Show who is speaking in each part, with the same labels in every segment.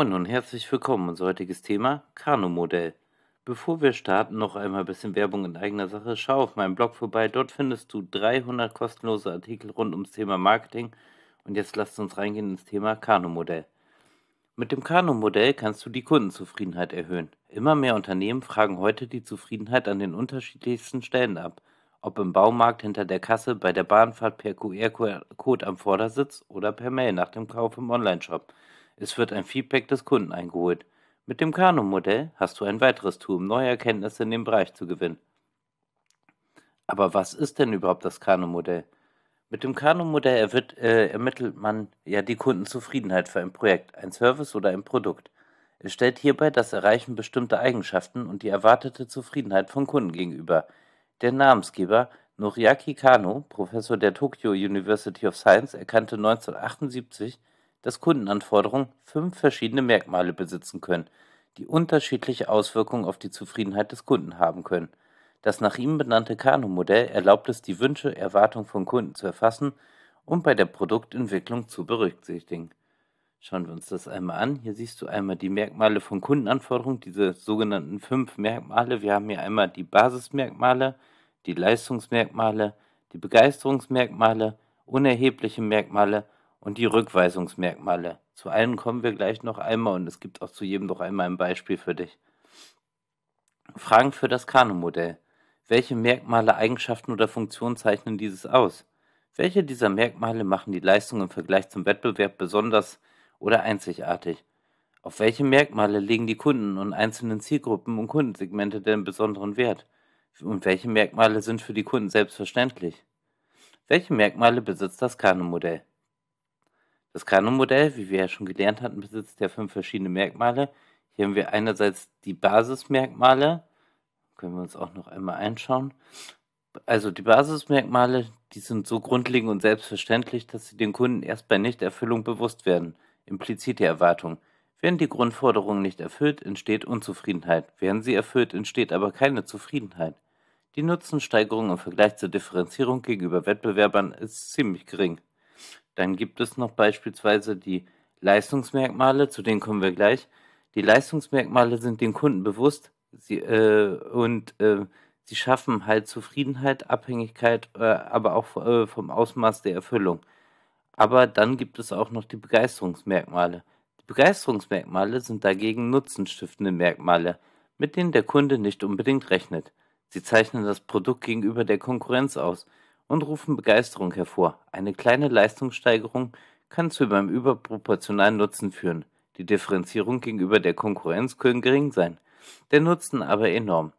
Speaker 1: Moin und herzlich willkommen. Unser heutiges Thema Kanu-Modell. Bevor wir starten, noch einmal ein bisschen Werbung in eigener Sache. Schau auf meinem Blog vorbei. Dort findest du 300 kostenlose Artikel rund ums Thema Marketing. Und jetzt lasst uns reingehen ins Thema Kanu-Modell. Mit dem Kanu-Modell kannst du die Kundenzufriedenheit erhöhen. Immer mehr Unternehmen fragen heute die Zufriedenheit an den unterschiedlichsten Stellen ab. Ob im Baumarkt hinter der Kasse, bei der Bahnfahrt per QR-Code am Vordersitz oder per Mail nach dem Kauf im Onlineshop. shop es wird ein Feedback des Kunden eingeholt. Mit dem Kanu-Modell hast du ein weiteres Tool, um neue Erkenntnisse in dem Bereich zu gewinnen. Aber was ist denn überhaupt das Kanu-Modell? Mit dem Kanu-Modell äh, ermittelt man ja die Kundenzufriedenheit für ein Projekt, ein Service oder ein Produkt. Es stellt hierbei das Erreichen bestimmter Eigenschaften und die erwartete Zufriedenheit von Kunden gegenüber. Der Namensgeber Noriaki Kano, Professor der Tokyo University of Science, erkannte 1978, dass Kundenanforderungen fünf verschiedene Merkmale besitzen können, die unterschiedliche Auswirkungen auf die Zufriedenheit des Kunden haben können. Das nach ihm benannte Kano-Modell erlaubt es, die Wünsche, Erwartungen von Kunden zu erfassen und bei der Produktentwicklung zu berücksichtigen. Schauen wir uns das einmal an. Hier siehst du einmal die Merkmale von Kundenanforderungen, diese sogenannten fünf Merkmale. Wir haben hier einmal die Basismerkmale, die Leistungsmerkmale, die Begeisterungsmerkmale, unerhebliche Merkmale und die Rückweisungsmerkmale. Zu allen kommen wir gleich noch einmal und es gibt auch zu jedem noch einmal ein Beispiel für dich. Fragen für das Kanu-Modell. Welche Merkmale, Eigenschaften oder Funktionen zeichnen dieses aus? Welche dieser Merkmale machen die Leistung im Vergleich zum Wettbewerb besonders oder einzigartig? Auf welche Merkmale legen die Kunden und einzelnen Zielgruppen und Kundensegmente denn besonderen Wert? Und welche Merkmale sind für die Kunden selbstverständlich? Welche Merkmale besitzt das Kanu-Modell? Das Kanon-Modell, wie wir ja schon gelernt hatten, besitzt ja fünf verschiedene Merkmale. Hier haben wir einerseits die Basismerkmale, können wir uns auch noch einmal einschauen. Also die Basismerkmale, die sind so grundlegend und selbstverständlich, dass sie den Kunden erst bei Nichterfüllung bewusst werden. Implizite Erwartung. Werden die Grundforderungen nicht erfüllt, entsteht Unzufriedenheit. Werden sie erfüllt, entsteht aber keine Zufriedenheit. Die Nutzensteigerung im Vergleich zur Differenzierung gegenüber Wettbewerbern ist ziemlich gering. Dann gibt es noch beispielsweise die Leistungsmerkmale, zu denen kommen wir gleich. Die Leistungsmerkmale sind den Kunden bewusst sie, äh, und äh, sie schaffen halt Zufriedenheit, Abhängigkeit, äh, aber auch äh, vom Ausmaß der Erfüllung. Aber dann gibt es auch noch die Begeisterungsmerkmale. Die Begeisterungsmerkmale sind dagegen nutzenstiftende Merkmale, mit denen der Kunde nicht unbedingt rechnet. Sie zeichnen das Produkt gegenüber der Konkurrenz aus und rufen Begeisterung hervor. Eine kleine Leistungssteigerung kann zu einem überproportionalen Nutzen führen. Die Differenzierung gegenüber der Konkurrenz können gering sein, der Nutzen aber enorm.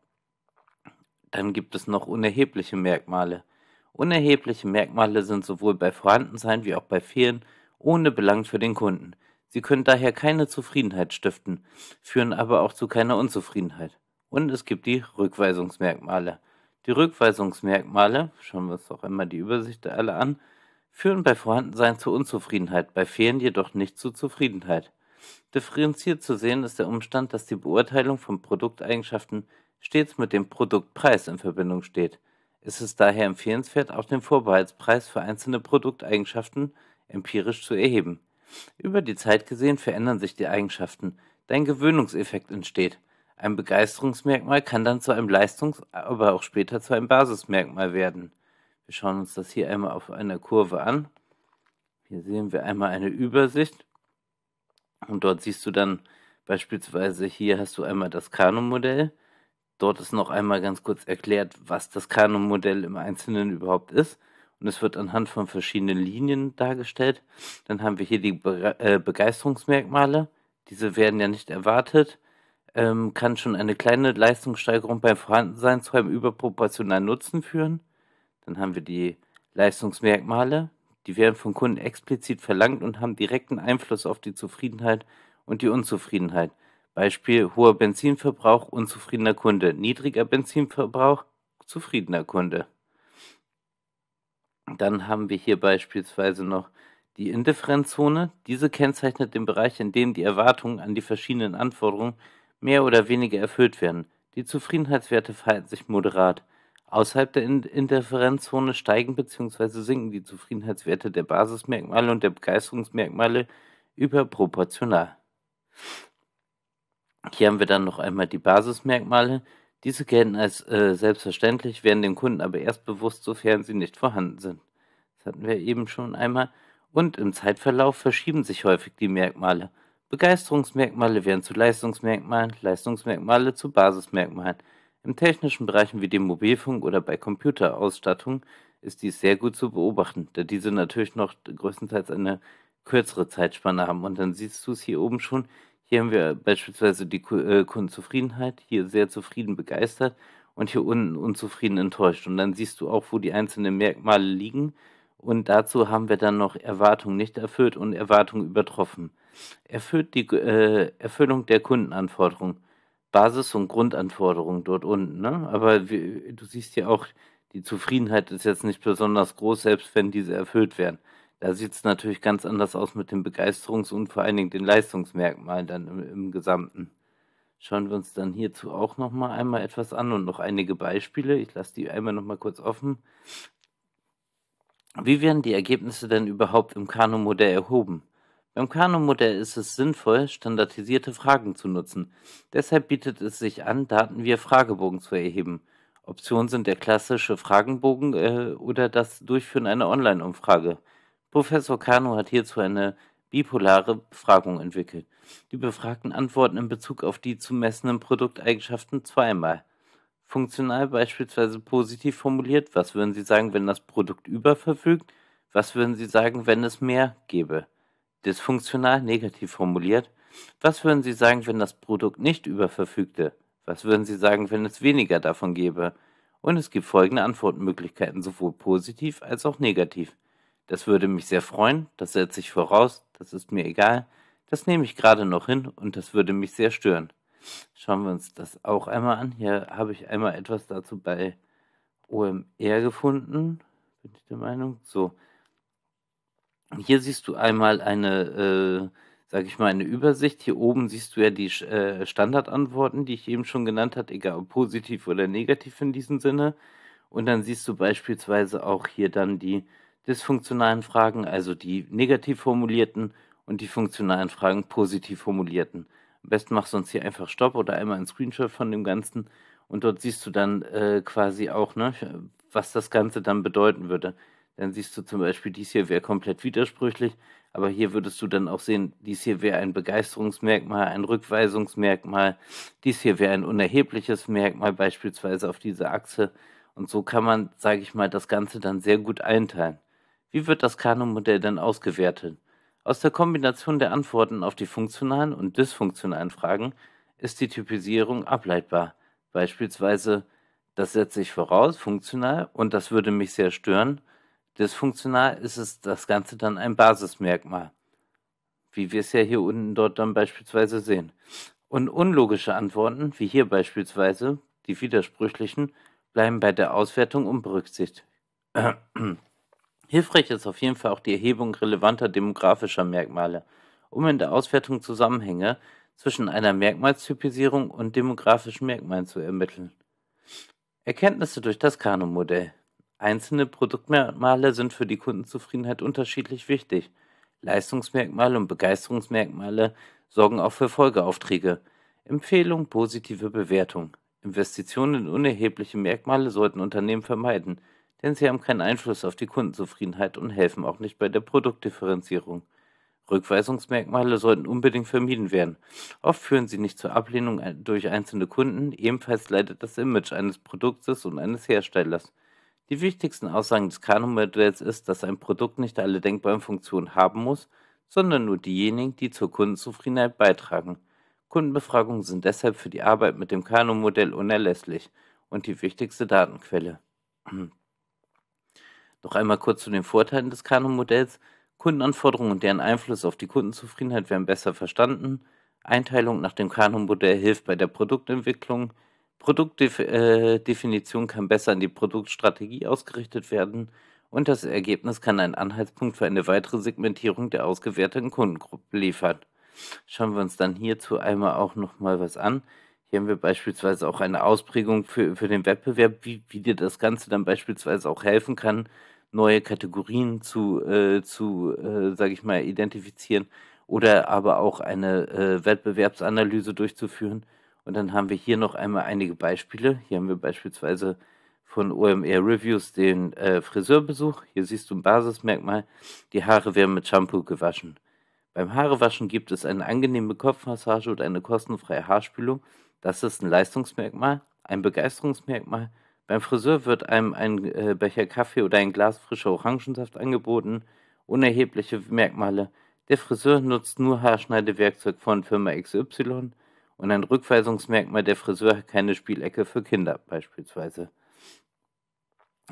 Speaker 1: Dann gibt es noch unerhebliche Merkmale. Unerhebliche Merkmale sind sowohl bei Vorhandensein wie auch bei Fehlen ohne Belang für den Kunden. Sie können daher keine Zufriedenheit stiften, führen aber auch zu keiner Unzufriedenheit. Und es gibt die Rückweisungsmerkmale. Die Rückweisungsmerkmale, schauen wir uns doch einmal die Übersicht alle an, führen bei Vorhandensein zu Unzufriedenheit, bei Fehlen jedoch nicht zu Zufriedenheit. Differenziert zu sehen ist der Umstand, dass die Beurteilung von Produkteigenschaften stets mit dem Produktpreis in Verbindung steht. Es ist daher empfehlenswert, auch den Vorbehaltspreis für einzelne Produkteigenschaften empirisch zu erheben. Über die Zeit gesehen verändern sich die Eigenschaften, dein Gewöhnungseffekt entsteht. Ein Begeisterungsmerkmal kann dann zu einem Leistungs-, aber auch später zu einem Basismerkmal werden. Wir schauen uns das hier einmal auf einer Kurve an. Hier sehen wir einmal eine Übersicht. Und dort siehst du dann beispielsweise hier hast du einmal das Kanu-Modell. Dort ist noch einmal ganz kurz erklärt, was das Kanu-Modell im Einzelnen überhaupt ist. Und es wird anhand von verschiedenen Linien dargestellt. Dann haben wir hier die Be äh, Begeisterungsmerkmale. Diese werden ja nicht erwartet ähm, kann schon eine kleine Leistungssteigerung beim Vorhandensein zu einem überproportionalen Nutzen führen. Dann haben wir die Leistungsmerkmale, die werden von Kunden explizit verlangt und haben direkten Einfluss auf die Zufriedenheit und die Unzufriedenheit. Beispiel hoher Benzinverbrauch, unzufriedener Kunde, niedriger Benzinverbrauch, zufriedener Kunde. Dann haben wir hier beispielsweise noch die Indifferenzzone. Diese kennzeichnet den Bereich, in dem die Erwartungen an die verschiedenen Anforderungen mehr oder weniger erfüllt werden. Die Zufriedenheitswerte verhalten sich moderat. Außerhalb der Interferenzzone steigen bzw. sinken die Zufriedenheitswerte der Basismerkmale und der Begeisterungsmerkmale überproportional. Hier haben wir dann noch einmal die Basismerkmale. Diese gelten als äh, selbstverständlich, werden dem Kunden aber erst bewusst, sofern sie nicht vorhanden sind. Das hatten wir eben schon einmal. Und im Zeitverlauf verschieben sich häufig die Merkmale. Begeisterungsmerkmale werden zu Leistungsmerkmalen, Leistungsmerkmale zu Basismerkmalen. In technischen Bereichen wie dem Mobilfunk oder bei Computerausstattung ist dies sehr gut zu beobachten, da diese natürlich noch größtenteils eine kürzere Zeitspanne haben. Und dann siehst du es hier oben schon. Hier haben wir beispielsweise die äh, Kundenzufriedenheit, hier sehr zufrieden begeistert und hier unten unzufrieden enttäuscht. Und dann siehst du auch, wo die einzelnen Merkmale liegen. Und dazu haben wir dann noch Erwartungen nicht erfüllt und Erwartungen übertroffen. Erfüllt die äh, Erfüllung der Kundenanforderungen. Basis- und Grundanforderungen dort unten. Ne? Aber wie, du siehst ja auch, die Zufriedenheit ist jetzt nicht besonders groß, selbst wenn diese erfüllt werden. Da sieht es natürlich ganz anders aus mit den Begeisterungs- und vor allen Dingen den Leistungsmerkmalen dann im, im Gesamten. Schauen wir uns dann hierzu auch nochmal einmal etwas an und noch einige Beispiele. Ich lasse die einmal nochmal kurz offen. Wie werden die Ergebnisse denn überhaupt im Kanu-Modell erhoben? Beim Kanu-Modell ist es sinnvoll, standardisierte Fragen zu nutzen. Deshalb bietet es sich an, Daten via Fragebogen zu erheben. Optionen sind der klassische Fragenbogen äh, oder das Durchführen einer Online-Umfrage. Professor Kano hat hierzu eine bipolare Befragung entwickelt. Die Befragten antworten in Bezug auf die zu messenden Produkteigenschaften zweimal. Funktional beispielsweise positiv formuliert, was würden Sie sagen, wenn das Produkt überverfügt? Was würden Sie sagen, wenn es mehr gäbe? Dysfunktional negativ formuliert, was würden Sie sagen, wenn das Produkt nicht überverfügte? Was würden Sie sagen, wenn es weniger davon gäbe? Und es gibt folgende Antwortmöglichkeiten, sowohl positiv als auch negativ. Das würde mich sehr freuen, das setze ich voraus, das ist mir egal, das nehme ich gerade noch hin und das würde mich sehr stören. Schauen wir uns das auch einmal an. Hier habe ich einmal etwas dazu bei OMR gefunden, bin ich der Meinung. So, hier siehst du einmal eine, äh, sage ich mal, eine Übersicht. Hier oben siehst du ja die äh, Standardantworten, die ich eben schon genannt habe, egal ob positiv oder negativ in diesem Sinne. Und dann siehst du beispielsweise auch hier dann die dysfunktionalen Fragen, also die negativ formulierten und die funktionalen Fragen positiv formulierten. Am besten machst du uns hier einfach Stopp oder einmal einen Screenshot von dem Ganzen und dort siehst du dann äh, quasi auch, ne, was das Ganze dann bedeuten würde dann siehst du zum Beispiel, dies hier wäre komplett widersprüchlich, aber hier würdest du dann auch sehen, dies hier wäre ein Begeisterungsmerkmal, ein Rückweisungsmerkmal, dies hier wäre ein unerhebliches Merkmal beispielsweise auf dieser Achse. Und so kann man, sage ich mal, das Ganze dann sehr gut einteilen. Wie wird das Kanon-Modell dann ausgewertet? Aus der Kombination der Antworten auf die funktionalen und dysfunktionalen Fragen ist die Typisierung ableitbar. Beispielsweise, das setze ich voraus, funktional, und das würde mich sehr stören, Dysfunktional ist es das Ganze dann ein Basismerkmal, wie wir es ja hier unten dort dann beispielsweise sehen. Und unlogische Antworten, wie hier beispielsweise die widersprüchlichen, bleiben bei der Auswertung unberücksichtigt. Hilfreich ist auf jeden Fall auch die Erhebung relevanter demografischer Merkmale, um in der Auswertung Zusammenhänge zwischen einer Merkmalstypisierung und demografischen Merkmalen zu ermitteln. Erkenntnisse durch das kanon modell Einzelne Produktmerkmale sind für die Kundenzufriedenheit unterschiedlich wichtig. Leistungsmerkmale und Begeisterungsmerkmale sorgen auch für Folgeaufträge. Empfehlung, positive Bewertung. Investitionen in unerhebliche Merkmale sollten Unternehmen vermeiden, denn sie haben keinen Einfluss auf die Kundenzufriedenheit und helfen auch nicht bei der Produktdifferenzierung. Rückweisungsmerkmale sollten unbedingt vermieden werden. Oft führen sie nicht zur Ablehnung durch einzelne Kunden, ebenfalls leidet das Image eines Produktes und eines Herstellers. Die wichtigsten Aussagen des Kanon-Modells ist, dass ein Produkt nicht alle denkbaren Funktionen haben muss, sondern nur diejenigen, die zur Kundenzufriedenheit beitragen. Kundenbefragungen sind deshalb für die Arbeit mit dem Kanon-Modell unerlässlich und die wichtigste Datenquelle. Noch einmal kurz zu den Vorteilen des Kanon-Modells. Kundenanforderungen und deren Einfluss auf die Kundenzufriedenheit werden besser verstanden. Einteilung nach dem Kanon-Modell hilft bei der Produktentwicklung. Produktdefinition äh, kann besser an die Produktstrategie ausgerichtet werden und das Ergebnis kann einen Anhaltspunkt für eine weitere Segmentierung der ausgewerteten Kundengruppe liefern. Schauen wir uns dann hierzu einmal auch nochmal was an. Hier haben wir beispielsweise auch eine Ausprägung für, für den Wettbewerb, wie, wie dir das Ganze dann beispielsweise auch helfen kann, neue Kategorien zu, äh, zu äh, sage ich mal, identifizieren oder aber auch eine äh, Wettbewerbsanalyse durchzuführen und dann haben wir hier noch einmal einige Beispiele. Hier haben wir beispielsweise von OMR Reviews den äh, Friseurbesuch. Hier siehst du ein Basismerkmal. Die Haare werden mit Shampoo gewaschen. Beim Haarewaschen gibt es eine angenehme Kopfmassage oder eine kostenfreie Haarspülung. Das ist ein Leistungsmerkmal, ein Begeisterungsmerkmal. Beim Friseur wird einem ein äh, Becher Kaffee oder ein Glas frischer Orangensaft angeboten. Unerhebliche Merkmale. Der Friseur nutzt nur Haarschneidewerkzeug von Firma XY. Und ein Rückweisungsmerkmal, der Friseur hat keine Spielecke für Kinder beispielsweise.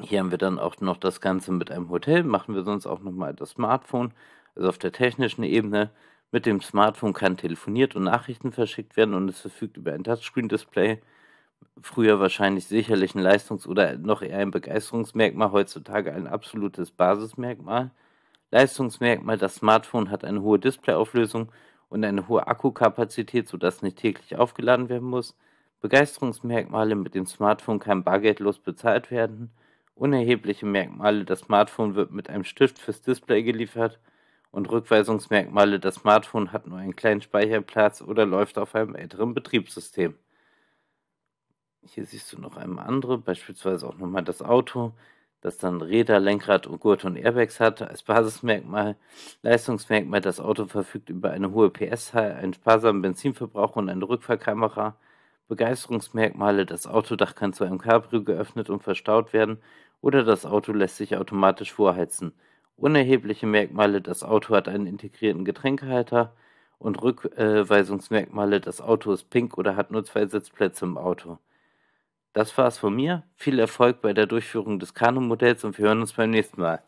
Speaker 1: Hier haben wir dann auch noch das Ganze mit einem Hotel, machen wir sonst auch nochmal das Smartphone. Also auf der technischen Ebene, mit dem Smartphone kann telefoniert und Nachrichten verschickt werden und es verfügt über ein Touchscreen-Display. Früher wahrscheinlich sicherlich ein Leistungs- oder noch eher ein Begeisterungsmerkmal, heutzutage ein absolutes Basismerkmal. Leistungsmerkmal, das Smartphone hat eine hohe Displayauflösung und eine hohe Akkukapazität, sodass nicht täglich aufgeladen werden muss, Begeisterungsmerkmale mit dem Smartphone kann bargeldlos bezahlt werden, unerhebliche Merkmale, das Smartphone wird mit einem Stift fürs Display geliefert und Rückweisungsmerkmale, das Smartphone hat nur einen kleinen Speicherplatz oder läuft auf einem älteren Betriebssystem. Hier siehst du noch einmal andere, beispielsweise auch nochmal das Auto das dann Räder, Lenkrad, Gurt und Airbags hat. Als Basismerkmal, Leistungsmerkmal, das Auto verfügt über eine hohe PS-Zahl, einen sparsamen Benzinverbrauch und eine Rückfahrkamera. Begeisterungsmerkmale, das Autodach kann zu einem Cabrio geöffnet und verstaut werden oder das Auto lässt sich automatisch vorheizen. Unerhebliche Merkmale, das Auto hat einen integrierten Getränkehalter und Rückweisungsmerkmale, das Auto ist pink oder hat nur zwei Sitzplätze im Auto. Das war's von mir. Viel Erfolg bei der Durchführung des Kanu-Modells und wir hören uns beim nächsten Mal.